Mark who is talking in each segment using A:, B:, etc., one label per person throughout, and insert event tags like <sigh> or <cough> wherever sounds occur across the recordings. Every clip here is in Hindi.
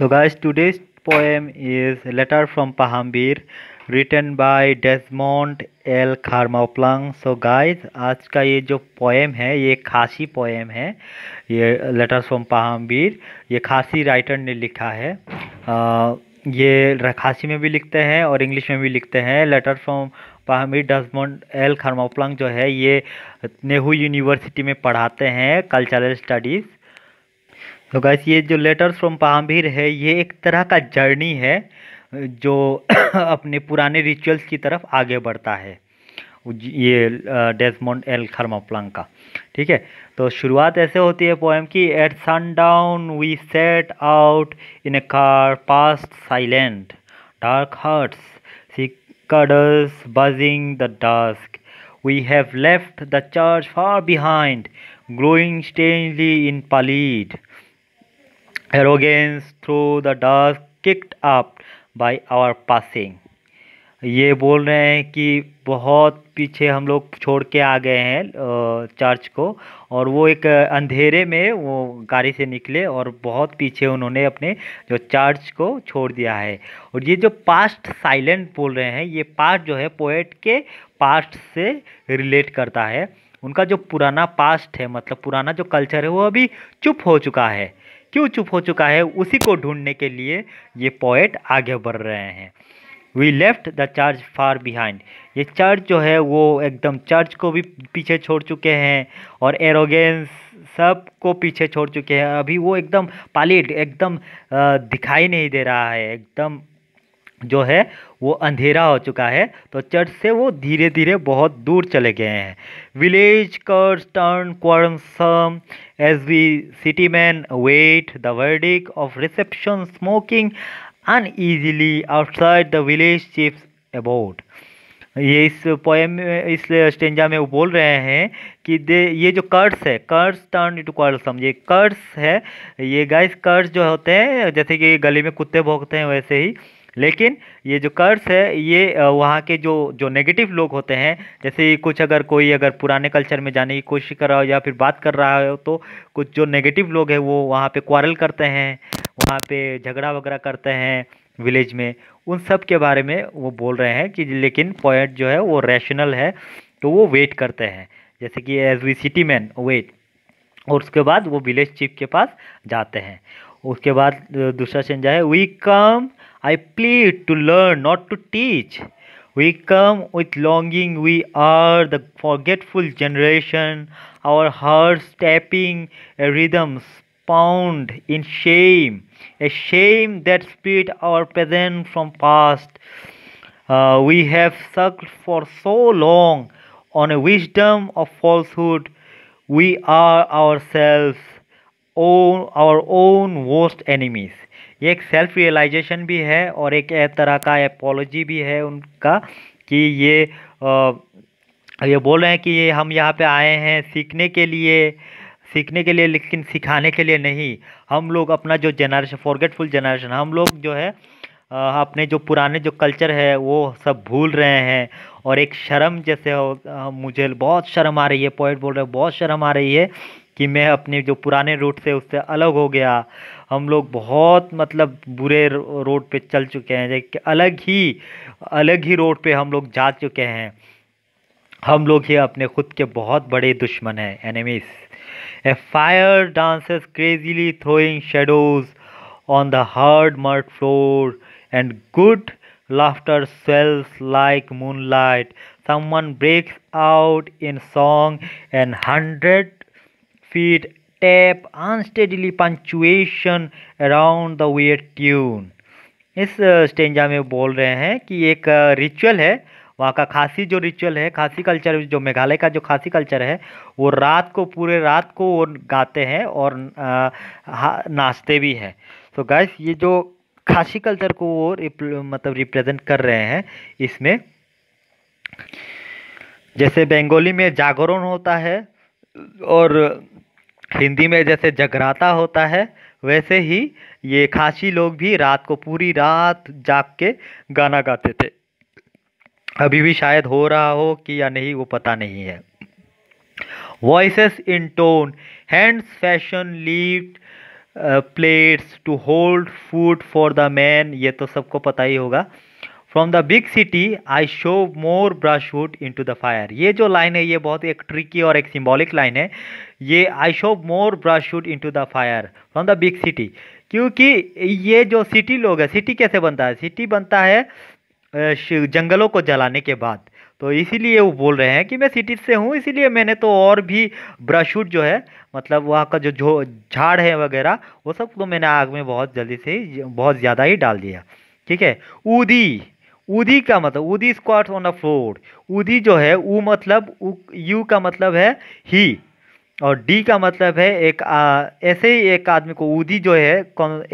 A: So guys, today's poem is Letter from Pahambir written by Desmond L. Kharmauplang. So guys, आज का ये जो poem है ये खासी poem है ये Letters from Pahambir ये खासी राइटर ने लिखा है आ, ये खासी में भी लिखते हैं और इंग्लिश में भी लिखते हैं letter from Pahambir Desmond L Kharmawphlang जो है ये नेहरू यूनिवर्सिटी में पढ़ाते हैं कल्चरल स्टडीज़ तो गैस ये जो लेटर्स फ्रॉम पहामवीर है ये एक तरह का जर्नी है जो <coughs> अपने पुराने रिचुअल्स की तरफ आगे बढ़ता है ये डेजमोंड एल खर्माप्लंग का ठीक है तो शुरुआत ऐसे होती है पोएम की at sundown we set out in a car past silent dark hearths cicadas buzzing the dusk we have left the church far behind glowing stonily in pallid arrogance through the dust kicked up by our passing ये बोल रहे हैं कि बहुत पीछे हम लोग छोड़ के आ गए हैं चर्च को और वो एक अंधेरे में वो गाड़ी से निकले और बहुत पीछे उन्होंने अपने जो चर्च को छोड़ दिया है और ये जो पास्ट साइलेंट बोल रहे हैं ये पास्ट जो है पोएट के पास्ट से रिलेट करता है उनका जो पुराना पास्ट है मतलब पुराना जो कल्चर है वो अभी चुप हो चुका है क्यों चुप हो चुका है उसी को ढूंढने के लिए ये पोएट आगे बढ़ रहे हैं we left the church far behind ये चर्च जो है वो एकदम चर्च को भी पीछे छोड़ चुके हैं और एरोगेंस सब को पीछे छोड़ चुके हैं अभी वो एकदम पालिड एकदम दिखाई नहीं दे रहा है एकदम जो है वो अंधेरा हो चुका है तो चर्च से वो धीरे धीरे बहुत दूर चले गए हैं village curs turn quarrelsome as we city man wait the verdict of reception smoking uneasily outside the village chiefs about ये इस पोएम इस स्टेंजा में वो बोल रहे हैं कि दे ये जो कर्स है कर्स टर्न इट क्वारसम ये कर्स है ये गाइस कर्स जो होते हैं जैसे कि गली में कुत्ते भोगते हैं वैसे ही लेकिन ये जो कर्स है ये वहाँ के जो जो नेगेटिव लोग होते हैं जैसे कुछ अगर कोई अगर पुराने कल्चर में जाने की कोशिश कर रहा हो या फिर बात कर रहा हो तो कुछ जो नेगेटिव लोग हैं वो वहाँ पे क्वारल करते हैं वहाँ पे झगड़ा वगैरह करते हैं विलेज में उन सब के बारे में वो बोल रहे हैं कि लेकिन पॉइंट जो है वो रैशनल है तो वो वेट करते हैं जैसे कि as we city man wait और उसके बाद वो विलेज चीफ के पास जाते हैं उसके बाद दूसरा चेंज है we come I plead to learn, not to teach. We come with longing, we are the forgetful generation, our hearts tapping a rhythm pound in shame, a shame that split our present from past. Uh, we have sucked for so long on a wisdom of falsehood. We are ourselves, own, our own worst enemies. ये एक सेल्फ रियलाइजेशन भी है और एक तरह का एपोलॉजी भी है उनका कि ये आ, ये बोल रहे हैं कि ये हम यहाँ पे आए हैं सीखने के लिए सीखने के लिए लेकिन सिखाने के लिए नहीं हम लोग अपना जो जनरेशन फॉरगेटफुल जनरेशन हम लोग जो है अपने जो पुराने जो कल्चर है वो सब भूल रहे हैं और एक शर्म जैसे हो मुझे बहुत शर्म आ रही है पोइट बोल रहे बहुत शर्म आ रही है कि मैं अपने जो पुराने रूट से उससे अलग हो गया हम लोग बहुत मतलब बुरे रोड पे चल चुके हैं एक अलग ही अलग ही रोड पे हम लोग जा चुके हैं हम लोग ही अपने खुद के बहुत बड़े दुश्मन हैं enemies a fire dances crazily throwing shadows on the hard mud floor and good laughter swells like moonlight someone breaks out in song and hundred feet tap unsteadily punctuation around the way tune इस स्टेंजा में बोल रहे हैं कि एक रिचुअल है वहाँ का खासी जो रिचुअल है खासी कल्चर जो मेघालय का जो खासी कल्चर है वो रात को पूरे रात को वो गाते हैं और नाचते भी हैं तो गैस ये जो खासी कल्चर को वो रिप, मतलब रिप्रेजेंट कर रहे हैं इसमें जैसे बंगाली में जागरण होता है और हिंदी में जैसे जगराता होता है वैसे ही ये खासी लोग भी रात को पूरी रात जाग के गाना गाते थे अभी भी शायद हो रहा हो कि या नहीं वो पता नहीं है voice intone hands fashion leaf plates to hold food for the man ये तो सबको पता ही होगा from the big city I shove more wood into the fire ये जो लाइन है ये बहुत एक ट्रिकी और एक सिम्बॉलिक लाइन है ये I shove more wood into the fire from the big city क्योंकि ये जो सिटी लोग है सिटी कैसे बनता है सिटी बनता है जंगलों को जलाने के बाद तो इसीलिए वो बोल रहे हैं कि मैं सिटी से हूँ इसीलिए मैंने तो और भी ब्रशवुड जो है मतलब वहाँ का जो झाड़ है वगैरह वो सब को तो मैंने आग में बहुत जल्दी से बहुत ज़्यादा ही डाल दिया ठीक है ऊदी उदी का मतलब उदी स्क्वाट्स ऑन अ फ्लोर उदी जो है ऊ मतलब यू का मतलब है ही और डी का मतलब है एक ऐसे ही एक आदमी को उदी जो है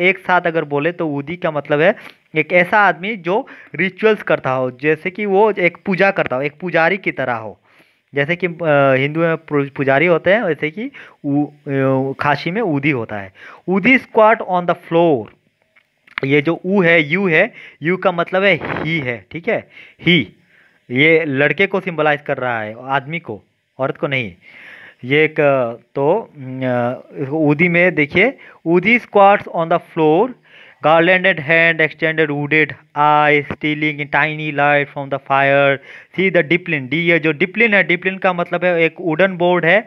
A: एक साथ अगर बोले तो उदी का मतलब है एक ऐसा आदमी जो रिचुअल्स करता हो जैसे कि वो एक पूजा करता हो एक पुजारी की तरह हो जैसे कि हिंदू में पुजारी होते हैं वैसे कि खासी में उदी होता है उदी स्क्वाट ऑन द फ्लोर ये जो ऊ है यू है यू का मतलब है ही है ठीक है ही ये लड़के को सिंबलाइज कर रहा है आदमी को औरत को नहीं ये एक तो ऊदी में देखिए Udi squats on the floor garlanded hand extended wooden eye stealing tiny light from the fire sees the डिप्लिन डी ये जो डिप्लिन है डिप्लिन का मतलब है एक वुडन बोर्ड है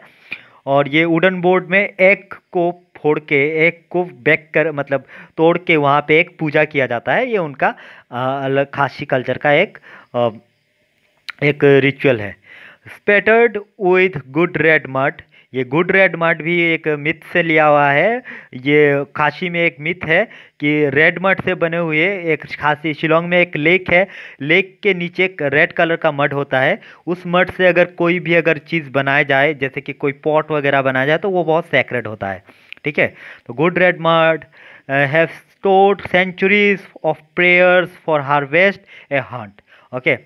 A: और ये वुडन बोर्ड में एक को फोड़ के एक को बैक कर मतलब तोड़ के वहाँ पे एक पूजा किया जाता है ये उनका अलग खासी कल्चर का एक एक रिचुअल है स्पेटर्ड विथ गुड रेड मट ये गुड रेड मठ भी एक मिथ से लिया हुआ है ये खासी में एक मिथ है कि रेड मठ से बने हुए एक खासी शिलोंग में एक लेक है लेक के नीचे एक रेड कलर का मठ होता है उस मठ से अगर कोई भी अगर चीज़ बनाया जाए जैसे कि कोई पॉट वगैरह बनाया जाए तो वो बहुत सेक्रेड होता है ठीक है तो good red mouths have stored centuries of prayers for harvest a hunt okay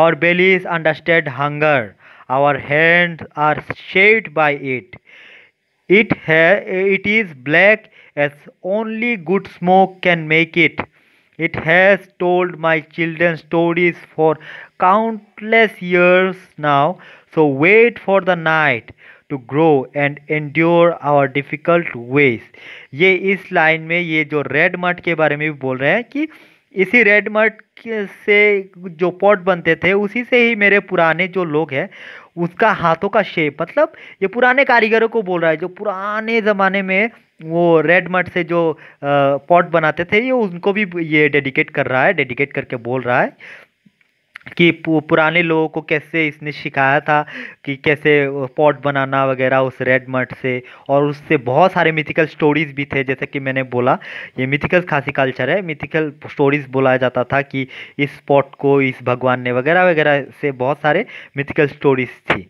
A: our bellies understand hunger our hands are shaped by it. It, has it is black as only good smoke can make it. It has told my children stories for countless years now, so wait for the night to grow and endure our difficult ways. ये इस लाइन में ये जो रेड मठ के बारे में भी बोल रहे हैं कि इसी रेड मर्ट से जो पॉट बनते थे उसी से ही मेरे पुराने जो लोग हैं उसका हाथों का शेप मतलब ये पुराने कारीगरों को बोल रहा है जो पुराने ज़माने में वो रेड मर्ट से जो पॉट बनाते थे ये उनको भी ये डेडिकेट कर रहा है डेडिकेट करके बोल रहा है कि पुराने लोगों को कैसे इसने सिखाया था कि कैसे पॉट बनाना वगैरह उस रेड मठ से और उससे बहुत सारे मिथिकल स्टोरीज़ भी थे जैसे कि मैंने बोला ये मिथिकल खासी कल्चर है मिथिकल स्टोरीज़ बोला जाता था कि इस पॉट को इस भगवान ने वगैरह वगैरह से बहुत सारे मिथिकल स्टोरीज़ थी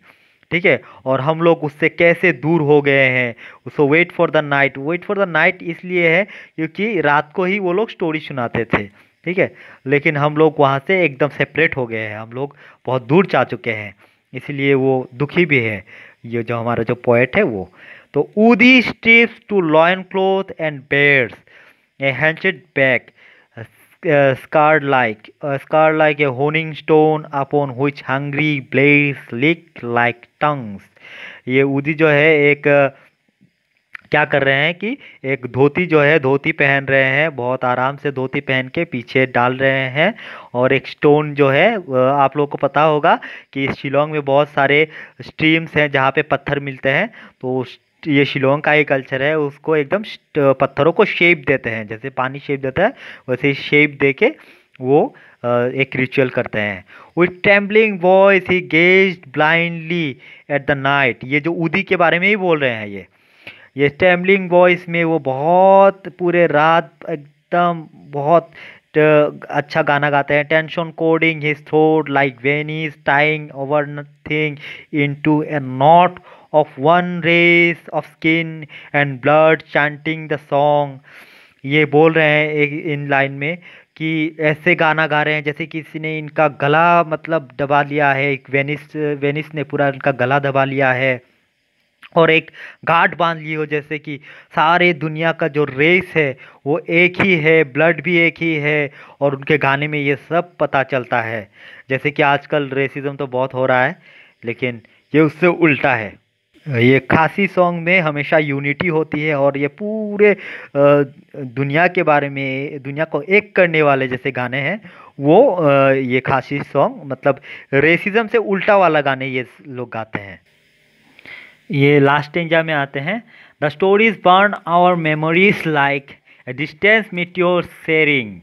A: ठीक है और हम लोग उससे कैसे दूर हो गए हैं उसको wait for the night wait for the night इसलिए है क्योंकि रात को ही वो लोग स्टोरी सुनाते थे ठीक है लेकिन हम लोग वहाँ से एकदम सेपरेट हो गए हैं हम लोग बहुत दूर जा चुके हैं इसीलिए वो दुखी भी है ये जो हमारा जो पोएट है वो तो Udi strips to loincloth and bares a hand back scar like scar like a honing stone upon which hungry hungry lick like tongues ये उदी जो है एक क्या कर रहे हैं कि एक धोती जो है धोती पहन रहे हैं बहुत आराम से धोती पहन के पीछे डाल रहे हैं और एक स्टोन जो है आप लोगों को पता होगा कि शिलोंग में बहुत सारे स्ट्रीम्स हैं जहाँ पे पत्थर मिलते हैं तो ये शिलोंग का ही कल्चर है उसको एकदम पत्थरों को शेप देते हैं जैसे पानी शेप देता है वैसे शेप दे के वो एक रिचुअल करते हैं with trembling voice he gaze blindly at the night ये जो उदी के बारे में ही बोल रहे हैं ये ये स्टैमलिंग वॉइस में वो बहुत पूरे रात एकदम बहुत अच्छा गाना गाते हैं tension cording his throat like veins tying over nothing into a knot of one race of skin and blood chanting the song ये बोल रहे हैं एक इन लाइन में कि ऐसे गाना गा रहे हैं जैसे किसी ने इनका गला मतलब दबा लिया है एक वेनिस वेनिस ने पूरा इनका गला दबा लिया है और एक गांठ बांध ली हो जैसे कि सारे दुनिया का जो रेस है वो एक ही है ब्लड भी एक ही है और उनके गाने में ये सब पता चलता है जैसे कि आजकल रेसिज्म तो बहुत हो रहा है लेकिन ये उससे उल्टा है ये खासी सॉन्ग में हमेशा यूनिटी होती है और ये पूरे दुनिया के बारे में दुनिया को एक करने वाले जैसे गाने हैं वो ये खासी सॉन्ग मतलब रेसिज्म से उल्टा वाला गाने ये लोग गाते हैं ये लास्ट स्टेंजा में आते हैं the stories burn our memories like distance meteor searing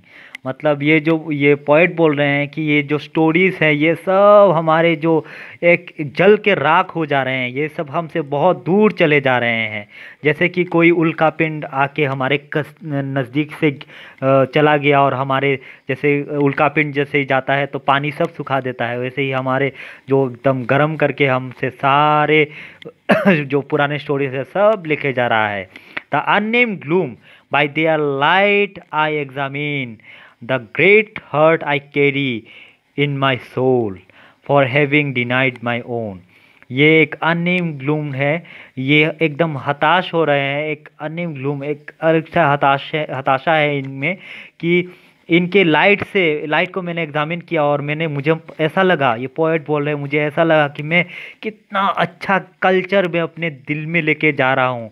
A: मतलब ये जो ये पॉइंट बोल रहे हैं कि ये जो स्टोरीज़ हैं ये सब हमारे जो एक जल के राख हो जा रहे हैं ये सब हमसे बहुत दूर चले जा रहे हैं जैसे कि कोई उल्का पिंड आके हमारे नज़दीक से चला गया और हमारे जैसे उल्का पिंड जैसे ही जाता है तो पानी सब सुखा देता है वैसे ही हमारे जो एकदम गर्म करके हमसे सारे <coughs> जो पुराने स्टोरीज है सब लिखे जा रहा है the unnamed gloom by their light I examine the great hurt I carry in my soul for having denied my own ये एक अनिम ग्लूम है ये एकदम हताश हो रहे हैं एक अनिम ग्लूम एक अलग सा हताश है हताशा है इनमें कि इनके लाइट से लाइट को मैंने एग्ज़ामिन किया और मैंने मुझे ऐसा लगा ये पोइट बोल रहे हैं मुझे ऐसा लगा कि मैं कितना अच्छा कल्चर में अपने दिल में लेके जा रहा हूँ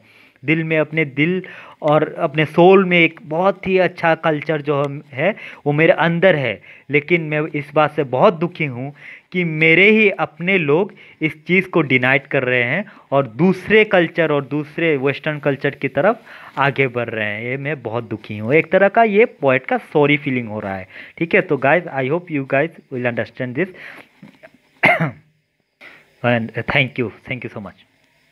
A: दिल में अपने दिल और अपने सोल में एक बहुत ही अच्छा कल्चर जो हम है वो मेरे अंदर है लेकिन मैं इस बात से बहुत दुखी हूँ कि मेरे ही अपने लोग इस चीज़ को डिनाइट कर रहे हैं और दूसरे कल्चर और दूसरे वेस्टर्न कल्चर की तरफ आगे बढ़ रहे हैं ये मैं बहुत दुखी हूँ एक तरह का ये पोइट का सॉरी फीलिंग हो रहा है ठीक है तो guys I hope you guys will understand this and thank you thank you so much